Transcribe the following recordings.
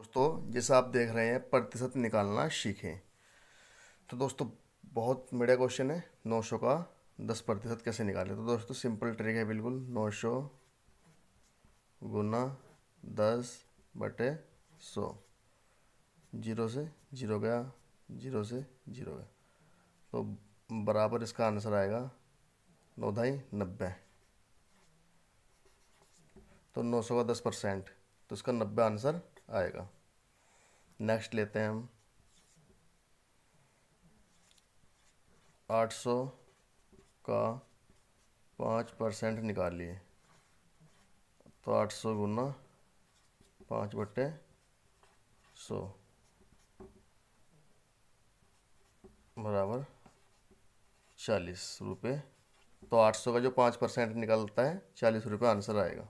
दोस्तों जैसा आप देख रहे हैं प्रतिशत निकालना सीखें तो दोस्तों बहुत मीडिया क्वेश्चन है नौ सौ का दस प्रतिशत कैसे निकालें तो दोस्तों सिंपल ट्रिक है बिल्कुल नौ सौ गुना दस बटे सौ जीरो से जीरो गया जीरो से जीरो गया तो बराबर इसका आंसर आएगा नौ ढाई नब्बे तो नौ सौ का दस परसेंट तो इसका नब्बे आंसर आएगा नेक्स्ट लेते हैं हम आठ सौ का पाँच परसेंट निकाल लिए तो आठ सौ गुना पाँच बटे सौ बराबर चालीस रुपये तो आठ सौ का जो पाँच परसेंट निकलता है चालीस रुपये आंसर आएगा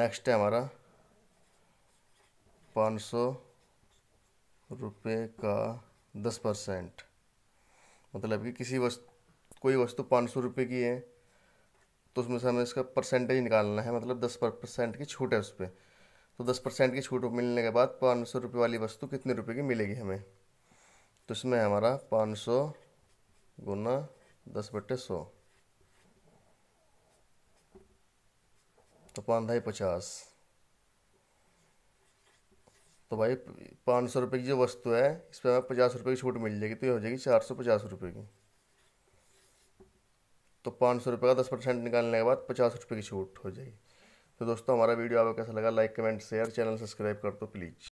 नेक्स्ट है हमारा पाँच सौ रुपये का दस परसेंट मतलब कि किसी वस्तु कोई वस्तु पाँच सौ रुपये की है तो उसमें से हमें इसका परसेंटेज निकालना है मतलब दस परसेंट की छूट है उस पर तो दस परसेंट की छूट मिलने के बाद पाँच सौ रुपये वाली वस्तु कितने रुपये की मिलेगी हमें तो इसमें हमारा पाँच सौ गुना दस बटे सौ तो पाँच ढाई पचास तो भाई पाँच सौ रुपये की जो वस्तु है इस पर हमें पचास रुपये की छूट मिल जाएगी तो ये हो जाएगी चार सौ पचास रुपये की तो पाँच सौ रुपये का दस परसेंट निकालने के बाद पचास रुपये की छूट हो जाएगी तो दोस्तों हमारा वीडियो आपको कैसा लगा like comment share channel subscribe कर दो प्लीज़